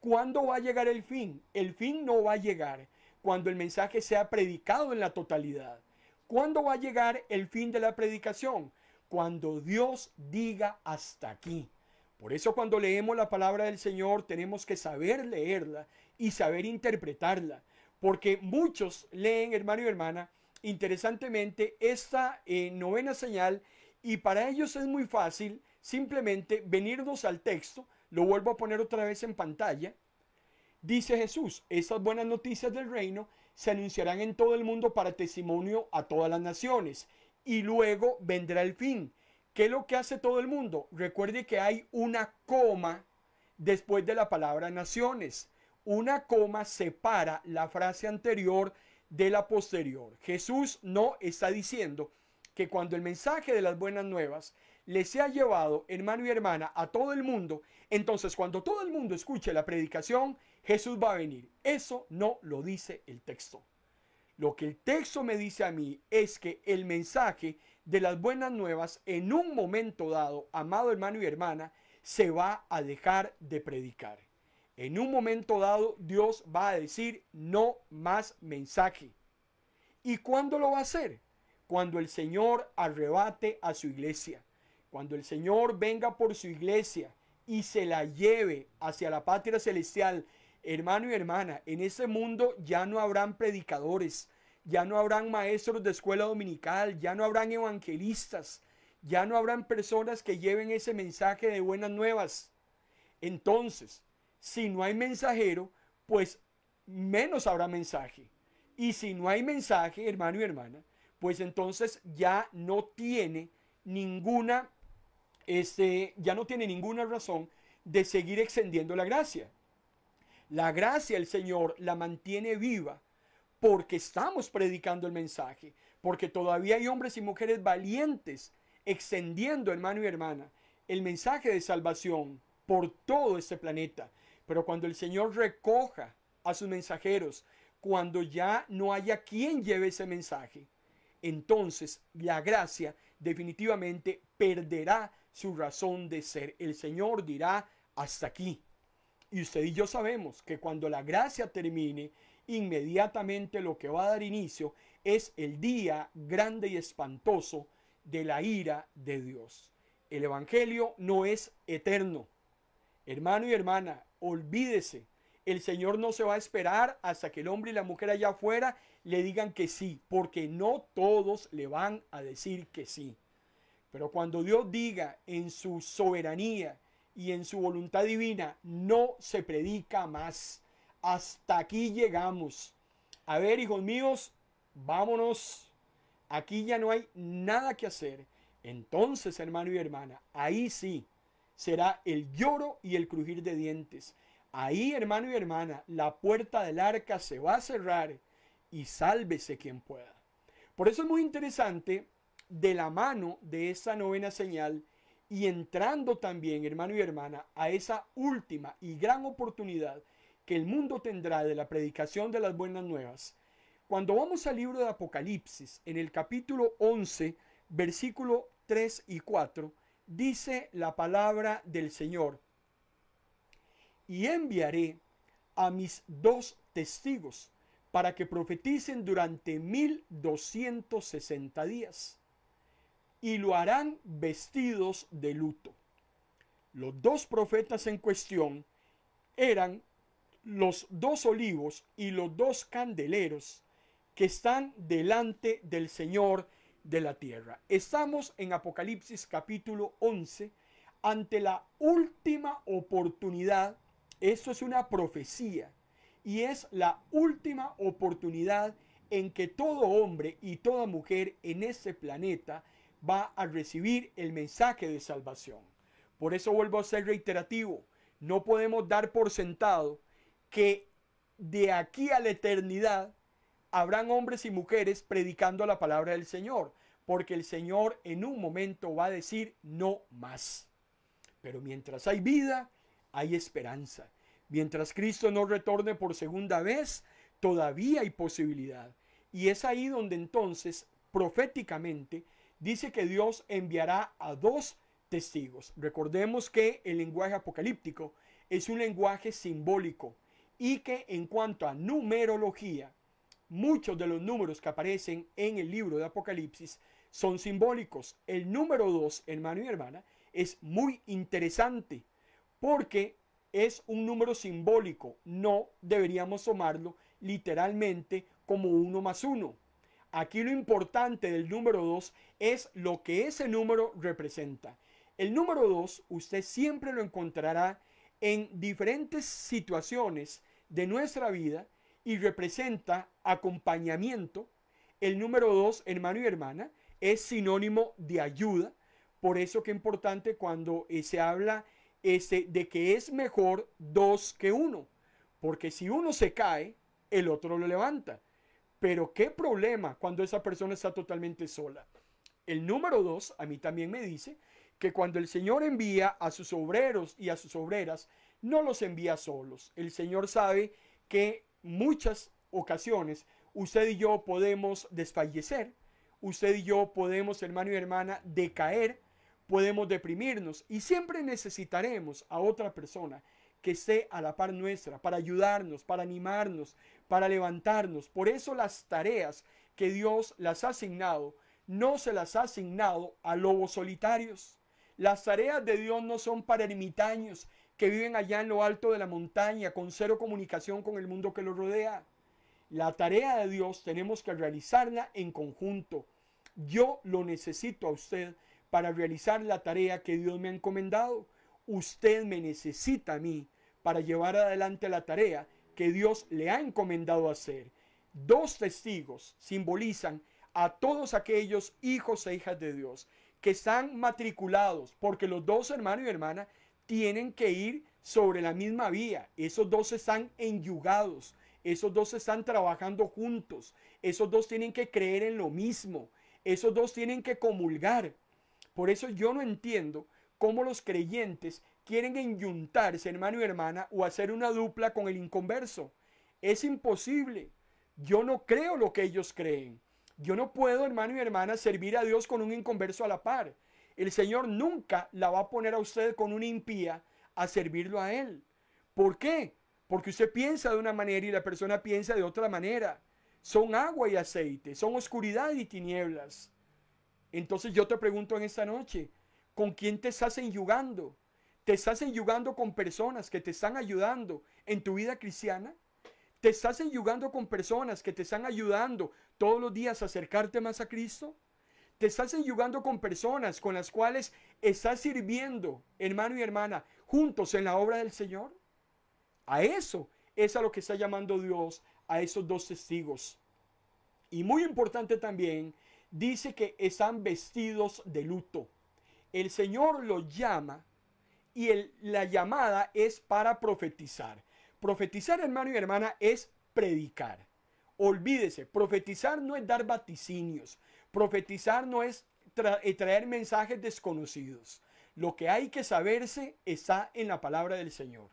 A: ¿Cuándo va a llegar el fin? El fin no va a llegar cuando el mensaje sea predicado en la totalidad. ¿Cuándo va a llegar el fin de la predicación? Cuando Dios diga hasta aquí. Por eso cuando leemos la palabra del Señor tenemos que saber leerla y saber interpretarla. Porque muchos leen, hermano y hermana, interesantemente, esta eh, novena señal y para ellos es muy fácil simplemente venirnos al texto. Lo vuelvo a poner otra vez en pantalla. Dice Jesús, estas buenas noticias del reino se anunciarán en todo el mundo para testimonio a todas las naciones. Y luego vendrá el fin. ¿Qué es lo que hace todo el mundo? Recuerde que hay una coma después de la palabra naciones una coma separa la frase anterior de la posterior. Jesús no está diciendo que cuando el mensaje de las buenas nuevas le sea llevado, hermano y hermana, a todo el mundo, entonces cuando todo el mundo escuche la predicación, Jesús va a venir. Eso no lo dice el texto. Lo que el texto me dice a mí es que el mensaje de las buenas nuevas en un momento dado, amado hermano y hermana, se va a dejar de predicar. En un momento dado Dios va a decir no más mensaje. ¿Y cuándo lo va a hacer? Cuando el Señor arrebate a su iglesia. Cuando el Señor venga por su iglesia y se la lleve hacia la patria celestial. Hermano y hermana, en ese mundo ya no habrán predicadores, ya no habrán maestros de escuela dominical, ya no habrán evangelistas, ya no habrán personas que lleven ese mensaje de buenas nuevas. Entonces, si no hay mensajero, pues menos habrá mensaje. Y si no hay mensaje, hermano y hermana, pues entonces ya no tiene ninguna, este, ya no tiene ninguna razón de seguir extendiendo la gracia. La gracia el Señor la mantiene viva porque estamos predicando el mensaje, porque todavía hay hombres y mujeres valientes extendiendo, hermano y hermana, el mensaje de salvación por todo este planeta, pero cuando el Señor recoja a sus mensajeros, cuando ya no haya quien lleve ese mensaje, entonces la gracia definitivamente perderá su razón de ser. El Señor dirá, hasta aquí. Y usted y yo sabemos que cuando la gracia termine, inmediatamente lo que va a dar inicio es el día grande y espantoso de la ira de Dios. El Evangelio no es eterno. Hermano y hermana, Olvídese. El Señor no se va a esperar hasta que el hombre y la mujer allá afuera le digan que sí, porque no todos le van a decir que sí. Pero cuando Dios diga en su soberanía y en su voluntad divina, no se predica más. Hasta aquí llegamos. A ver, hijos míos, vámonos. Aquí ya no hay nada que hacer. Entonces, hermano y hermana, ahí sí será el lloro y el crujir de dientes. Ahí, hermano y hermana, la puerta del arca se va a cerrar y sálvese quien pueda. Por eso es muy interesante, de la mano de esa novena señal y entrando también, hermano y hermana, a esa última y gran oportunidad que el mundo tendrá de la predicación de las buenas nuevas. Cuando vamos al libro de Apocalipsis, en el capítulo 11, versículo 3 y 4, dice la palabra del Señor, y enviaré a mis dos testigos para que profeticen durante mil sesenta días, y lo harán vestidos de luto. Los dos profetas en cuestión eran los dos olivos y los dos candeleros que están delante del Señor de la tierra. Estamos en Apocalipsis capítulo 11 ante la última oportunidad. Esto es una profecía y es la última oportunidad en que todo hombre y toda mujer en ese planeta va a recibir el mensaje de salvación. Por eso vuelvo a ser reiterativo, no podemos dar por sentado que de aquí a la eternidad habrán hombres y mujeres predicando la palabra del Señor, porque el Señor en un momento va a decir no más. Pero mientras hay vida, hay esperanza. Mientras Cristo no retorne por segunda vez, todavía hay posibilidad. Y es ahí donde entonces, proféticamente, dice que Dios enviará a dos testigos. Recordemos que el lenguaje apocalíptico es un lenguaje simbólico y que en cuanto a numerología, Muchos de los números que aparecen en el libro de Apocalipsis son simbólicos. El número 2, hermano y hermana, es muy interesante porque es un número simbólico. No deberíamos tomarlo literalmente como uno más uno. Aquí lo importante del número 2 es lo que ese número representa. El número 2 usted siempre lo encontrará en diferentes situaciones de nuestra vida y representa acompañamiento, el número dos, hermano y hermana, es sinónimo de ayuda. Por eso que es importante cuando eh, se habla ese de que es mejor dos que uno. Porque si uno se cae, el otro lo levanta. Pero qué problema cuando esa persona está totalmente sola. El número dos a mí también me dice que cuando el Señor envía a sus obreros y a sus obreras, no los envía solos. El Señor sabe que muchas ocasiones usted y yo podemos desfallecer, usted y yo podemos, hermano y hermana, decaer, podemos deprimirnos y siempre necesitaremos a otra persona que esté a la par nuestra, para ayudarnos, para animarnos, para levantarnos. Por eso las tareas que Dios las ha asignado, no se las ha asignado a lobos solitarios. Las tareas de Dios no son para ermitaños, que viven allá en lo alto de la montaña, con cero comunicación con el mundo que los rodea. La tarea de Dios tenemos que realizarla en conjunto. Yo lo necesito a usted para realizar la tarea que Dios me ha encomendado. Usted me necesita a mí para llevar adelante la tarea que Dios le ha encomendado hacer. Dos testigos simbolizan a todos aquellos hijos e hijas de Dios que están matriculados, porque los dos hermanos y hermanas tienen que ir sobre la misma vía. Esos dos están enyugados, esos dos están trabajando juntos, esos dos tienen que creer en lo mismo, esos dos tienen que comulgar. Por eso yo no entiendo cómo los creyentes quieren enyuntarse, hermano y hermana, o hacer una dupla con el inconverso. Es imposible. Yo no creo lo que ellos creen. Yo no puedo, hermano y hermana, servir a Dios con un inconverso a la par. El Señor nunca la va a poner a usted con una impía a servirlo a Él. ¿Por qué? Porque usted piensa de una manera y la persona piensa de otra manera. Son agua y aceite, son oscuridad y tinieblas. Entonces yo te pregunto en esta noche, ¿con quién te estás enyugando? ¿Te estás enyugando con personas que te están ayudando en tu vida cristiana? ¿Te estás enyugando con personas que te están ayudando todos los días a acercarte más a Cristo? Te estás enyugando con personas con las cuales estás sirviendo, hermano y hermana, juntos en la obra del Señor. A eso es a lo que está llamando Dios a esos dos testigos. Y muy importante también, dice que están vestidos de luto. El Señor los llama y el, la llamada es para profetizar. Profetizar, hermano y hermana, es predicar. Olvídese, profetizar no es dar vaticinios. Profetizar no es eh, traer mensajes desconocidos. Lo que hay que saberse está en la palabra del Señor.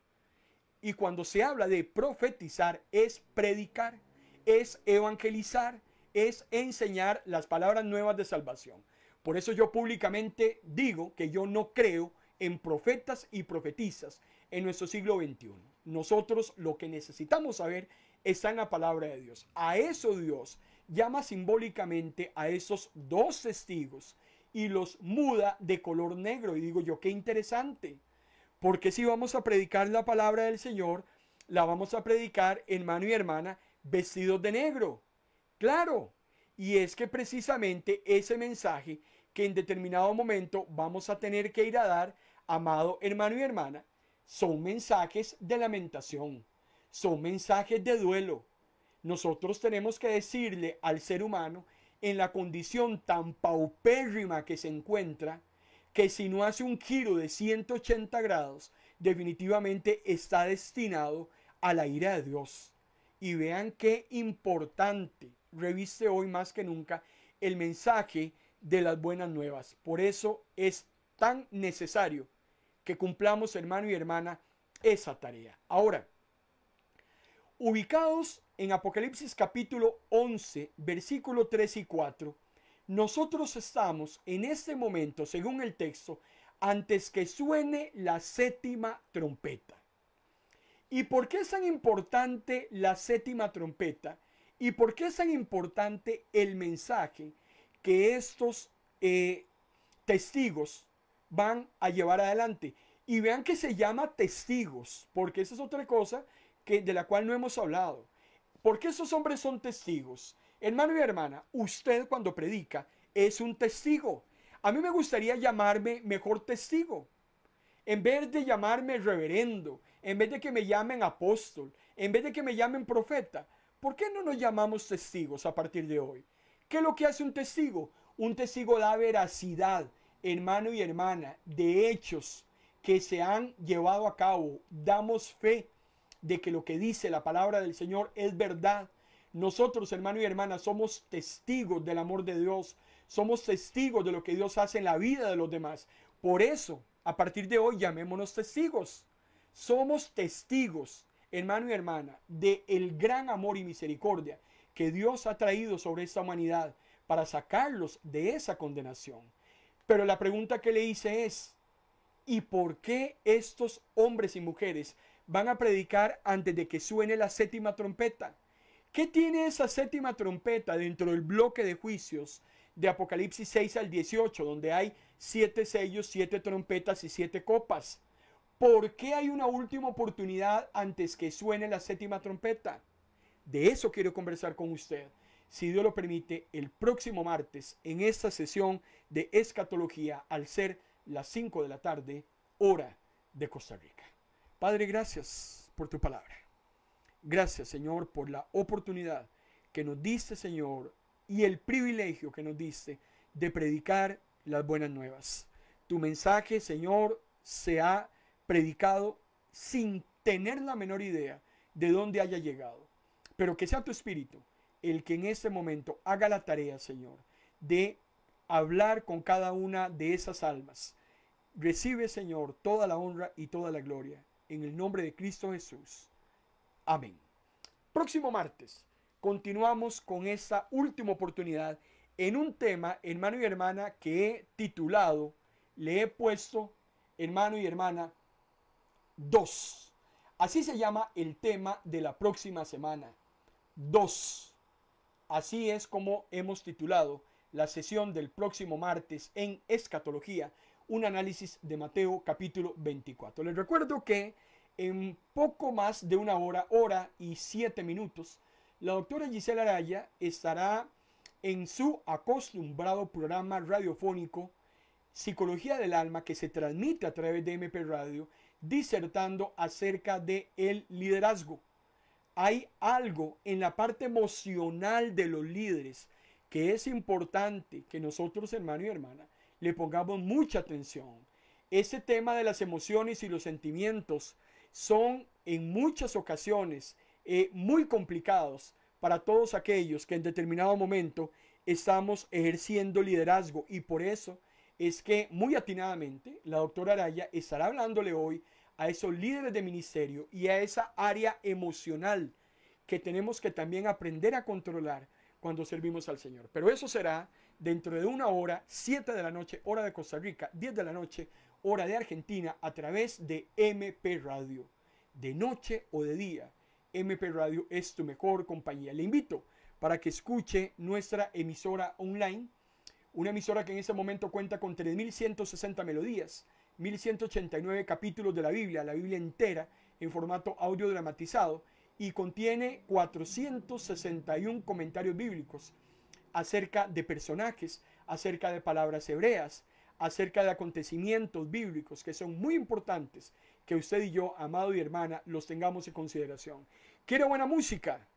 A: Y cuando se habla de profetizar es predicar, es evangelizar, es enseñar las palabras nuevas de salvación. Por eso yo públicamente digo que yo no creo en profetas y profetizas en nuestro siglo XXI. Nosotros lo que necesitamos saber está en la palabra de Dios. A eso Dios llama simbólicamente a esos dos testigos y los muda de color negro. Y digo yo, qué interesante, porque si vamos a predicar la palabra del Señor, la vamos a predicar, hermano y hermana, vestidos de negro. Claro, y es que precisamente ese mensaje que en determinado momento vamos a tener que ir a dar, amado hermano y hermana, son mensajes de lamentación, son mensajes de duelo, nosotros tenemos que decirle al ser humano, en la condición tan paupérrima que se encuentra, que si no hace un giro de 180 grados, definitivamente está destinado a la ira de Dios. Y vean qué importante reviste hoy más que nunca el mensaje de las buenas nuevas. Por eso es tan necesario que cumplamos, hermano y hermana, esa tarea. Ahora, ubicados en Apocalipsis capítulo 11, versículo 3 y 4, nosotros estamos en este momento, según el texto, antes que suene la séptima trompeta. ¿Y por qué es tan importante la séptima trompeta? ¿Y por qué es tan importante el mensaje que estos eh, testigos van a llevar adelante? Y vean que se llama testigos, porque esa es otra cosa que, de la cual no hemos hablado. Porque esos hombres son testigos. Hermano y hermana, usted cuando predica es un testigo. A mí me gustaría llamarme mejor testigo. En vez de llamarme reverendo, en vez de que me llamen apóstol, en vez de que me llamen profeta, ¿por qué no nos llamamos testigos a partir de hoy? ¿Qué es lo que hace un testigo? Un testigo da veracidad, hermano y hermana, de hechos que se han llevado a cabo. Damos fe de que lo que dice la palabra del Señor es verdad. Nosotros, hermano y hermana, somos testigos del amor de Dios. Somos testigos de lo que Dios hace en la vida de los demás. Por eso, a partir de hoy, llamémonos testigos. Somos testigos, hermano y hermana, de el gran amor y misericordia que Dios ha traído sobre esta humanidad para sacarlos de esa condenación. Pero la pregunta que le hice es, ¿y por qué estos hombres y mujeres van a predicar antes de que suene la séptima trompeta. ¿Qué tiene esa séptima trompeta dentro del bloque de juicios de Apocalipsis 6 al 18, donde hay siete sellos, siete trompetas y siete copas? ¿Por qué hay una última oportunidad antes que suene la séptima trompeta? De eso quiero conversar con usted, si Dios lo permite, el próximo martes en esta sesión de escatología al ser las 5 de la tarde, hora de Costa Rica. Padre, gracias por tu palabra. Gracias, Señor, por la oportunidad que nos diste, Señor, y el privilegio que nos diste de predicar las buenas nuevas. Tu mensaje, Señor, se ha predicado sin tener la menor idea de dónde haya llegado. Pero que sea tu espíritu el que en este momento haga la tarea, Señor, de hablar con cada una de esas almas. Recibe, Señor, toda la honra y toda la gloria en el nombre de Cristo Jesús. Amén. Próximo martes continuamos con esta última oportunidad en un tema, hermano y hermana, que he titulado, le he puesto, hermano y hermana, dos. Así se llama el tema de la próxima semana. Dos. Así es como hemos titulado la sesión del próximo martes en escatología un análisis de Mateo capítulo 24. Les recuerdo que en poco más de una hora, hora y siete minutos, la doctora Gisela Araya estará en su acostumbrado programa radiofónico Psicología del Alma que se transmite a través de MP Radio, disertando acerca de el liderazgo. Hay algo en la parte emocional de los líderes que es importante que nosotros, hermano y hermana, le pongamos mucha atención. Ese tema de las emociones y los sentimientos son en muchas ocasiones eh, muy complicados para todos aquellos que en determinado momento estamos ejerciendo liderazgo y por eso es que muy atinadamente la doctora Araya estará hablándole hoy a esos líderes de ministerio y a esa área emocional que tenemos que también aprender a controlar cuando servimos al Señor. Pero eso será dentro de una hora, 7 de la noche, hora de Costa Rica, 10 de la noche, hora de Argentina, a través de MP Radio. De noche o de día, MP Radio es tu mejor compañía. Le invito para que escuche nuestra emisora online, una emisora que en ese momento cuenta con 3.160 melodías, 1.189 capítulos de la Biblia, la Biblia entera, en formato audio dramatizado, y contiene 461 comentarios bíblicos acerca de personajes, acerca de palabras hebreas, acerca de acontecimientos bíblicos que son muy importantes que usted y yo, amado y hermana, los tengamos en consideración. Quiero buena música?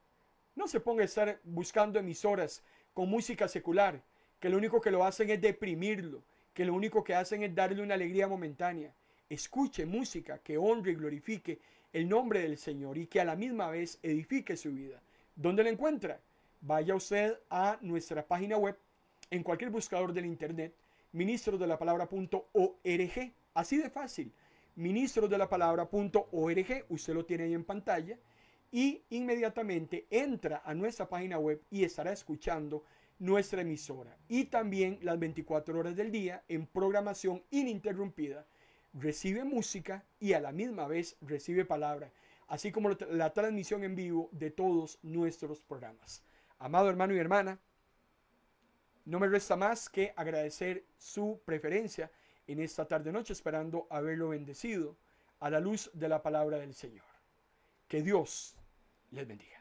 A: No se ponga a estar buscando emisoras con música secular, que lo único que lo hacen es deprimirlo, que lo único que hacen es darle una alegría momentánea. Escuche música que honre y glorifique el nombre del Señor y que a la misma vez edifique su vida. ¿Dónde la encuentra? vaya usted a nuestra página web en cualquier buscador del internet, ministrosdelapalabra.org. Así de fácil, ministrosdelapalabra.org, usted lo tiene ahí en pantalla, y inmediatamente entra a nuestra página web y estará escuchando nuestra emisora. Y también las 24 horas del día en programación ininterrumpida, recibe música y a la misma vez recibe palabra, así como la transmisión en vivo de todos nuestros programas. Amado hermano y hermana, no me resta más que agradecer su preferencia en esta tarde-noche, esperando haberlo bendecido a la luz de la palabra del Señor. Que Dios les bendiga.